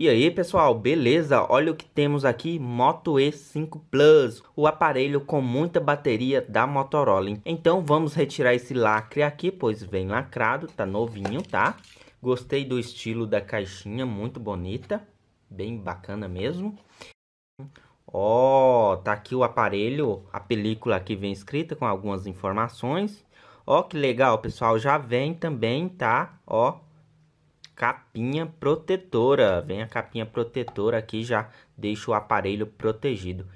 E aí pessoal, beleza? Olha o que temos aqui, Moto E5 Plus, o aparelho com muita bateria da Motorola. Então vamos retirar esse lacre aqui, pois vem lacrado, tá novinho, tá? Gostei do estilo da caixinha, muito bonita, bem bacana mesmo. Ó, oh, tá aqui o aparelho, a película aqui vem escrita com algumas informações. Ó, oh, que legal, pessoal, já vem também, tá? Ó, oh capinha protetora. Vem a capinha protetora aqui, já deixa o aparelho protegido.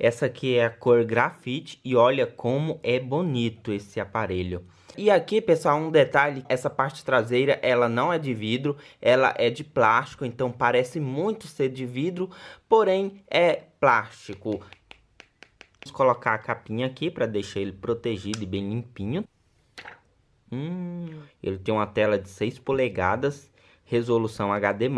Essa aqui é a cor grafite e olha como é bonito esse aparelho. E aqui, pessoal, um detalhe, essa parte traseira, ela não é de vidro, ela é de plástico, então parece muito ser de vidro, porém é plástico. Vamos colocar a capinha aqui para deixar ele protegido e bem limpinho. Hum, ele tem uma tela de 6 polegadas resolução HD+,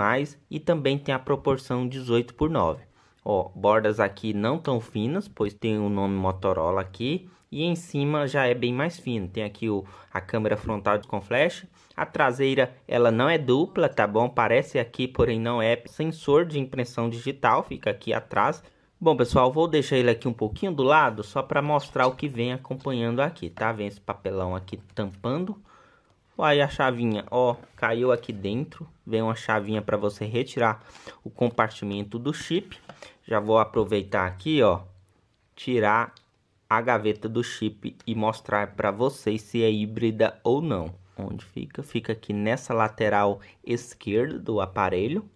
e também tem a proporção 18 por 9. Ó, bordas aqui não tão finas, pois tem o nome Motorola aqui, e em cima já é bem mais fino. Tem aqui o, a câmera frontal com flash. A traseira, ela não é dupla, tá bom? Parece aqui, porém não é. Sensor de impressão digital fica aqui atrás. Bom, pessoal, vou deixar ele aqui um pouquinho do lado, só para mostrar o que vem acompanhando aqui, tá? Vem esse papelão aqui tampando. Aí a chavinha, ó, caiu aqui dentro. Vem uma chavinha para você retirar o compartimento do chip. Já vou aproveitar aqui, ó, tirar a gaveta do chip e mostrar para vocês se é híbrida ou não. Onde fica? Fica aqui nessa lateral esquerda do aparelho.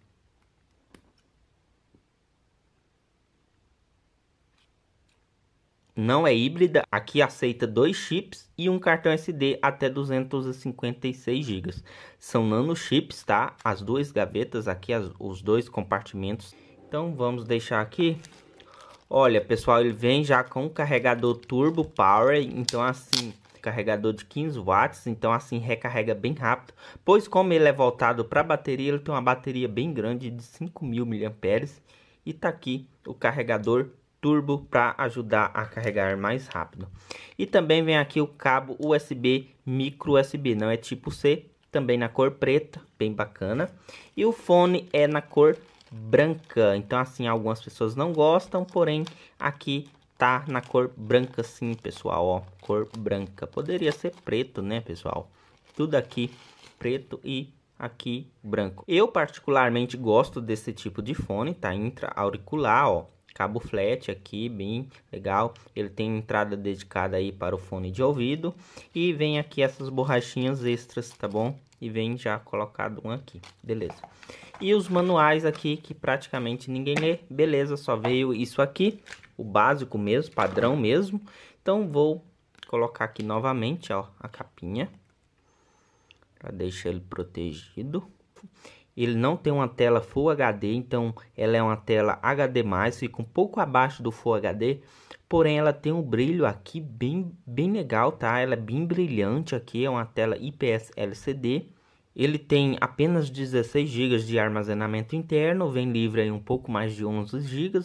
não é híbrida, aqui aceita dois chips e um cartão SD até 256 GB. São nano chips, tá? As duas gavetas aqui, as, os dois compartimentos. Então vamos deixar aqui. Olha, pessoal, ele vem já com carregador turbo power, então assim, carregador de 15 watts, então assim recarrega bem rápido, pois como ele é voltado para bateria, ele tem uma bateria bem grande de 5.000 mAh e tá aqui o carregador turbo para ajudar a carregar mais rápido. E também vem aqui o cabo USB micro USB, não é tipo C, também na cor preta, bem bacana. E o fone é na cor branca, então assim algumas pessoas não gostam, porém aqui tá na cor branca sim, pessoal, ó, cor branca. Poderia ser preto, né, pessoal? Tudo aqui preto e aqui branco. Eu particularmente gosto desse tipo de fone, tá intra auricular, ó cabo flat aqui, bem legal. Ele tem entrada dedicada aí para o fone de ouvido e vem aqui essas borrachinhas extras, tá bom? E vem já colocado um aqui, beleza. E os manuais aqui que praticamente ninguém lê, beleza, só veio isso aqui, o básico mesmo, padrão mesmo. Então vou colocar aqui novamente, ó, a capinha para deixar ele protegido ele não tem uma tela Full HD, então ela é uma tela HD+, fica um pouco abaixo do Full HD, porém ela tem um brilho aqui bem, bem legal, tá? Ela é bem brilhante aqui, é uma tela IPS LCD, ele tem apenas 16 GB de armazenamento interno, vem livre em um pouco mais de 11 GB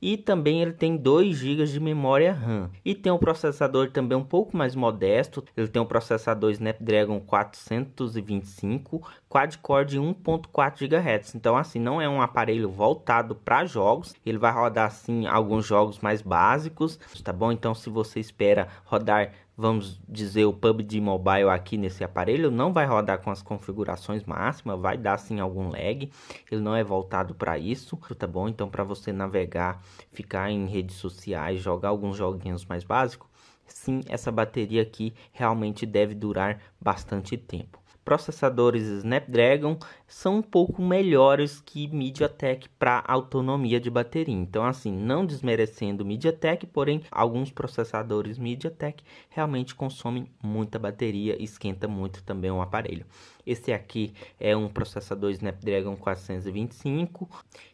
e também ele tem 2 GB de memória RAM. E tem um processador também um pouco mais modesto, ele tem um processador Snapdragon 425 quad-core de 1.4 GHz. Então assim, não é um aparelho voltado para jogos, ele vai rodar assim alguns jogos mais básicos, tá bom? Então se você espera rodar vamos dizer, o PUBG Mobile aqui nesse aparelho não vai rodar com as configurações máximas, vai dar sim algum lag, ele não é voltado para isso, tá bom? Então para você navegar, ficar em redes sociais, jogar alguns joguinhos mais básicos, sim, essa bateria aqui realmente deve durar bastante tempo processadores Snapdragon são um pouco melhores que MediaTek para autonomia de bateria. Então, assim, não desmerecendo MediaTek, porém alguns processadores MediaTek realmente consomem muita bateria e esquenta muito também o aparelho. Esse aqui é um processador Snapdragon 425.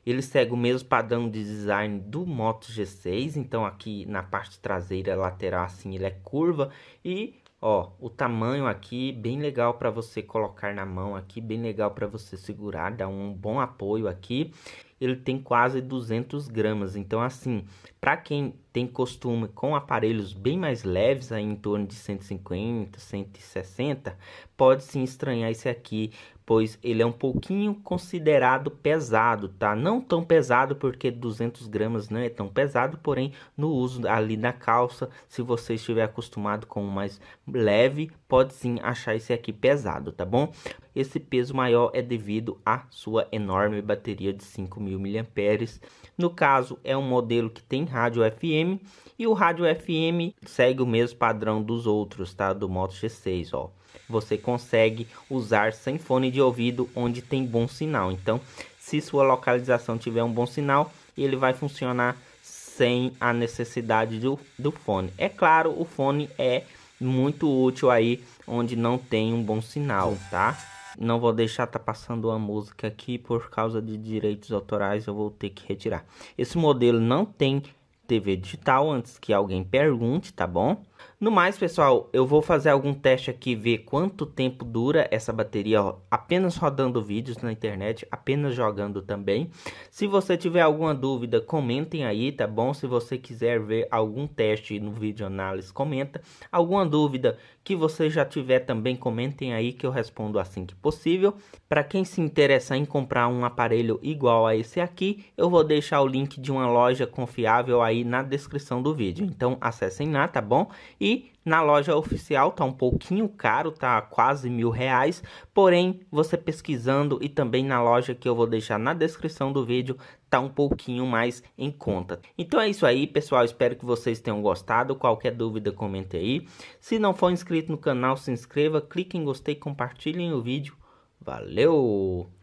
Ele segue o mesmo padrão de design do Moto G6, então aqui na parte traseira lateral assim ele é curva e Ó, o tamanho aqui bem legal para você colocar na mão aqui, bem legal para você segurar, dá um bom apoio aqui. Ele tem quase 200 gramas, então assim, para quem tem costume com aparelhos bem mais leves, aí em torno de 150, 160, pode se estranhar esse aqui, pois ele é um pouquinho considerado pesado, tá? Não tão pesado porque 200 gramas não é tão pesado, porém no uso ali na calça, se você estiver acostumado com o mais leve, pode sim achar esse aqui pesado, tá bom? Esse peso maior é devido à sua enorme bateria de 5.000 mAh. No caso, é um modelo que tem rádio FM e o rádio FM segue o mesmo padrão dos outros, tá? Do Moto G6, ó você consegue usar sem fone de ouvido onde tem bom sinal. Então, se sua localização tiver um bom sinal, ele vai funcionar sem a necessidade do, do fone. É claro, o fone é muito útil aí onde não tem um bom sinal, tá? Não vou deixar tá passando uma música aqui por causa de direitos autorais, eu vou ter que retirar. Esse modelo não tem TV digital antes que alguém pergunte, tá bom? No mais, pessoal, eu vou fazer algum teste aqui, ver quanto tempo dura essa bateria, ó, apenas rodando vídeos na internet, apenas jogando também. Se você tiver alguma dúvida, comentem aí, tá bom? Se você quiser ver algum teste no vídeo análise, comenta. Alguma dúvida que você já tiver também, comentem aí que eu respondo assim que possível. Para quem se interessa em comprar um aparelho igual a esse aqui, eu vou deixar o link de uma loja confiável aí na descrição do vídeo. Então, acessem lá, tá bom? E na loja oficial tá um pouquinho caro, tá quase mil reais. Porém, você pesquisando e também na loja que eu vou deixar na descrição do vídeo, tá um pouquinho mais em conta. Então é isso aí, pessoal. Espero que vocês tenham gostado. Qualquer dúvida, comente aí. Se não for inscrito no canal, se inscreva, clique em gostei, compartilhem o vídeo. Valeu!